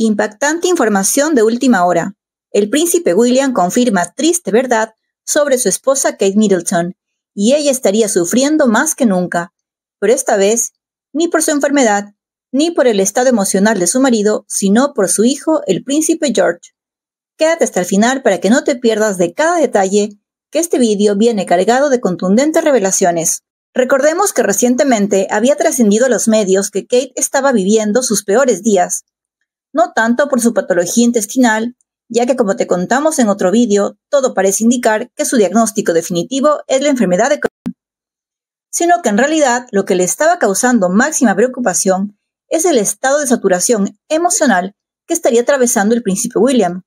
Impactante información de última hora. El príncipe William confirma triste verdad sobre su esposa Kate Middleton, y ella estaría sufriendo más que nunca, pero esta vez ni por su enfermedad, ni por el estado emocional de su marido, sino por su hijo, el príncipe George. Quédate hasta el final para que no te pierdas de cada detalle, que este vídeo viene cargado de contundentes revelaciones. Recordemos que recientemente había trascendido los medios que Kate estaba viviendo sus peores días, no tanto por su patología intestinal, ya que como te contamos en otro vídeo, todo parece indicar que su diagnóstico definitivo es la enfermedad de Crohn, sino que en realidad lo que le estaba causando máxima preocupación es el estado de saturación emocional que estaría atravesando el príncipe William,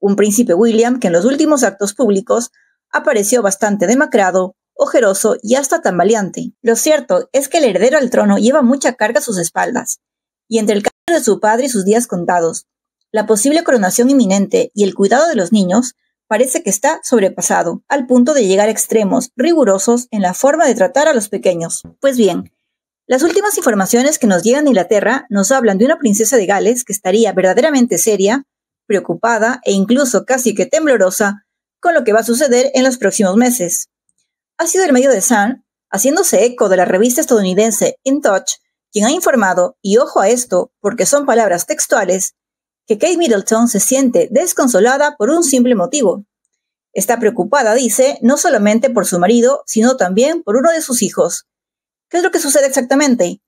un príncipe William que en los últimos actos públicos apareció bastante demacrado, ojeroso y hasta tambaleante. Lo cierto es que el heredero al trono lleva mucha carga a sus espaldas, y entre el de su padre y sus días contados. La posible coronación inminente y el cuidado de los niños parece que está sobrepasado, al punto de llegar a extremos rigurosos en la forma de tratar a los pequeños. Pues bien, las últimas informaciones que nos llegan de Inglaterra nos hablan de una princesa de Gales que estaría verdaderamente seria, preocupada e incluso casi que temblorosa con lo que va a suceder en los próximos meses. Ha sido el medio de Sun, haciéndose eco de la revista estadounidense In Touch, quien ha informado, y ojo a esto, porque son palabras textuales, que Kate Middleton se siente desconsolada por un simple motivo. Está preocupada, dice, no solamente por su marido, sino también por uno de sus hijos. ¿Qué es lo que sucede exactamente?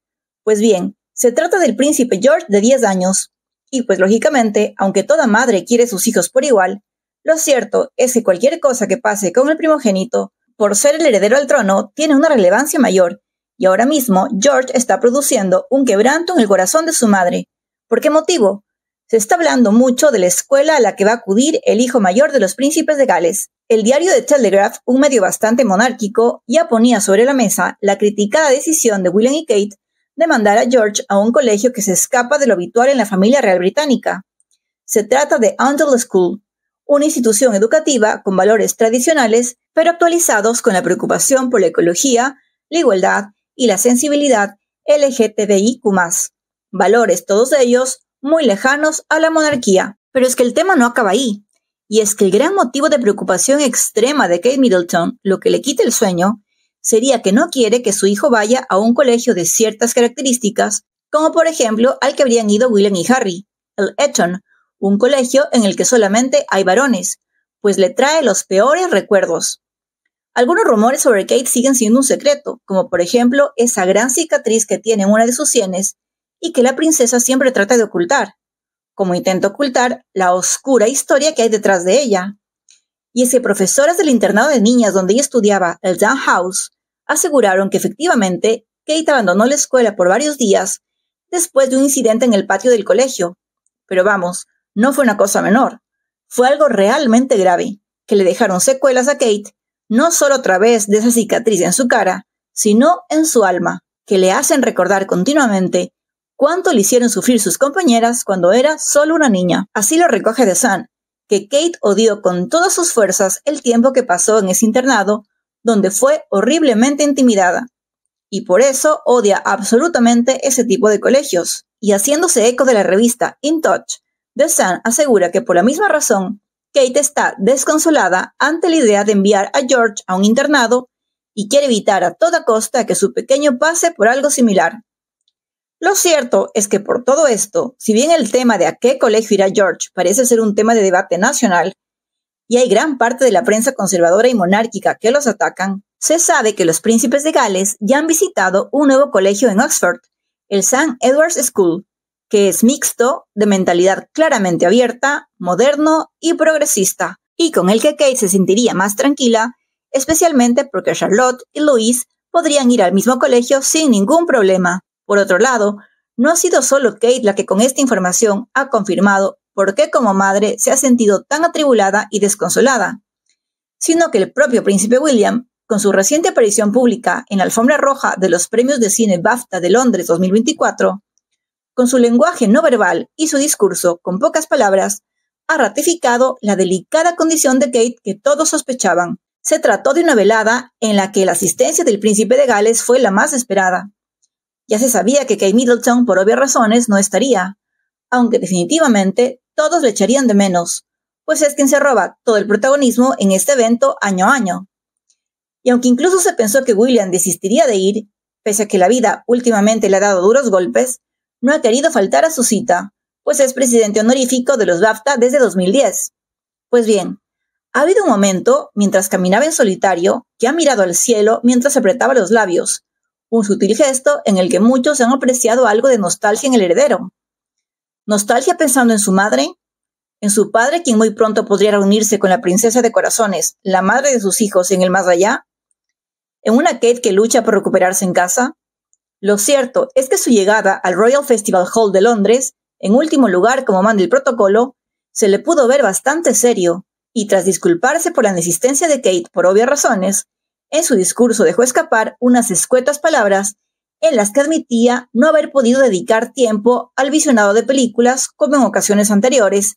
Pues bien, se trata del príncipe George de 10 años, y pues lógicamente, aunque toda madre quiere sus hijos por igual, lo cierto es que cualquier cosa que pase con el primogénito, por ser el heredero al trono, tiene una relevancia mayor y ahora mismo, George está produciendo un quebranto en el corazón de su madre. ¿Por qué motivo? Se está hablando mucho de la escuela a la que va a acudir el hijo mayor de los príncipes de Gales. El diario The Telegraph, un medio bastante monárquico, ya ponía sobre la mesa la criticada decisión de William y Kate de mandar a George a un colegio que se escapa de lo habitual en la familia real británica. Se trata de the School, una institución educativa con valores tradicionales, pero actualizados con la preocupación por la ecología, la igualdad, y la sensibilidad LGTBIQ, valores todos ellos muy lejanos a la monarquía. Pero es que el tema no acaba ahí, y es que el gran motivo de preocupación extrema de Kate Middleton, lo que le quita el sueño, sería que no quiere que su hijo vaya a un colegio de ciertas características, como por ejemplo al que habrían ido William y Harry, el Eton, un colegio en el que solamente hay varones, pues le trae los peores recuerdos. Algunos rumores sobre Kate siguen siendo un secreto, como por ejemplo esa gran cicatriz que tiene en una de sus sienes y que la princesa siempre trata de ocultar, como intenta ocultar la oscura historia que hay detrás de ella. Y es que profesoras del internado de niñas donde ella estudiaba, el Down House, aseguraron que efectivamente Kate abandonó la escuela por varios días después de un incidente en el patio del colegio. Pero vamos, no fue una cosa menor, fue algo realmente grave, que le dejaron secuelas a Kate no solo a través de esa cicatriz en su cara, sino en su alma, que le hacen recordar continuamente cuánto le hicieron sufrir sus compañeras cuando era solo una niña. Así lo recoge de San, que Kate odió con todas sus fuerzas el tiempo que pasó en ese internado, donde fue horriblemente intimidada, y por eso odia absolutamente ese tipo de colegios. Y haciéndose eco de la revista In Touch, The Sun asegura que por la misma razón, Kate está desconsolada ante la idea de enviar a George a un internado y quiere evitar a toda costa que su pequeño pase por algo similar. Lo cierto es que por todo esto, si bien el tema de a qué colegio irá George parece ser un tema de debate nacional, y hay gran parte de la prensa conservadora y monárquica que los atacan, se sabe que los príncipes de Gales ya han visitado un nuevo colegio en Oxford, el St. Edward's School, que es mixto, de mentalidad claramente abierta, moderno y progresista, y con el que Kate se sentiría más tranquila, especialmente porque Charlotte y Louise podrían ir al mismo colegio sin ningún problema. Por otro lado, no ha sido solo Kate la que con esta información ha confirmado por qué como madre se ha sentido tan atribulada y desconsolada, sino que el propio príncipe William, con su reciente aparición pública en la alfombra roja de los premios de cine BAFTA de Londres 2024, con su lenguaje no verbal y su discurso con pocas palabras, ha ratificado la delicada condición de Kate que todos sospechaban. Se trató de una velada en la que la asistencia del príncipe de Gales fue la más esperada. Ya se sabía que Kate Middleton, por obvias razones, no estaría, aunque definitivamente todos le echarían de menos, pues es quien se roba todo el protagonismo en este evento año a año. Y aunque incluso se pensó que William desistiría de ir, pese a que la vida últimamente le ha dado duros golpes, no ha querido faltar a su cita, pues es presidente honorífico de los BAFTA desde 2010. Pues bien, ha habido un momento, mientras caminaba en solitario, que ha mirado al cielo mientras apretaba los labios, un sutil gesto en el que muchos han apreciado algo de nostalgia en el heredero. Nostalgia pensando en su madre, en su padre, quien muy pronto podría reunirse con la princesa de corazones, la madre de sus hijos en el más allá, en una Kate que lucha por recuperarse en casa, lo cierto es que su llegada al Royal Festival Hall de Londres, en último lugar como manda el protocolo, se le pudo ver bastante serio, y tras disculparse por la inexistencia de Kate por obvias razones, en su discurso dejó escapar unas escuetas palabras en las que admitía no haber podido dedicar tiempo al visionado de películas como en ocasiones anteriores,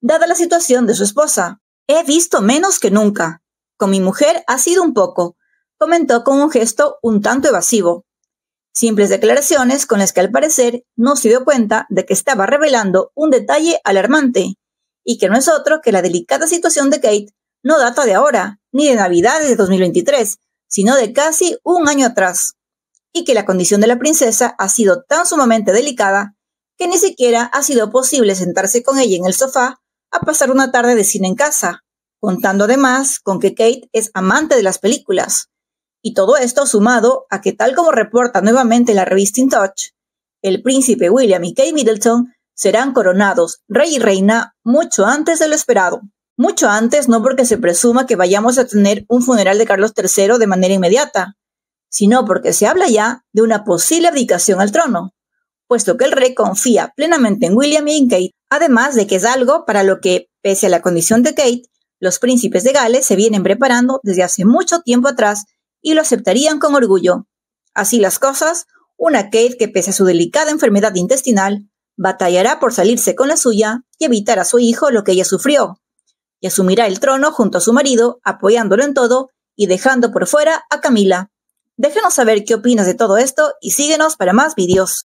dada la situación de su esposa. He visto menos que nunca. Con mi mujer ha sido un poco, comentó con un gesto un tanto evasivo. Simples declaraciones con las que al parecer no se dio cuenta de que estaba revelando un detalle alarmante, y que no es otro que la delicada situación de Kate no data de ahora, ni de Navidad de 2023, sino de casi un año atrás, y que la condición de la princesa ha sido tan sumamente delicada que ni siquiera ha sido posible sentarse con ella en el sofá a pasar una tarde de cine en casa, contando además con que Kate es amante de las películas, y todo esto sumado a que, tal como reporta nuevamente la revista In Touch, el príncipe William y Kate Middleton serán coronados rey y reina mucho antes de lo esperado. Mucho antes, no porque se presuma que vayamos a tener un funeral de Carlos III de manera inmediata, sino porque se habla ya de una posible abdicación al trono, puesto que el rey confía plenamente en William y en Kate, además de que es algo para lo que, pese a la condición de Kate, los príncipes de Gales se vienen preparando desde hace mucho tiempo atrás y lo aceptarían con orgullo. Así las cosas, una Kate que pese a su delicada enfermedad intestinal, batallará por salirse con la suya y evitar a su hijo lo que ella sufrió, y asumirá el trono junto a su marido, apoyándolo en todo y dejando por fuera a Camila. Déjanos saber qué opinas de todo esto y síguenos para más vídeos.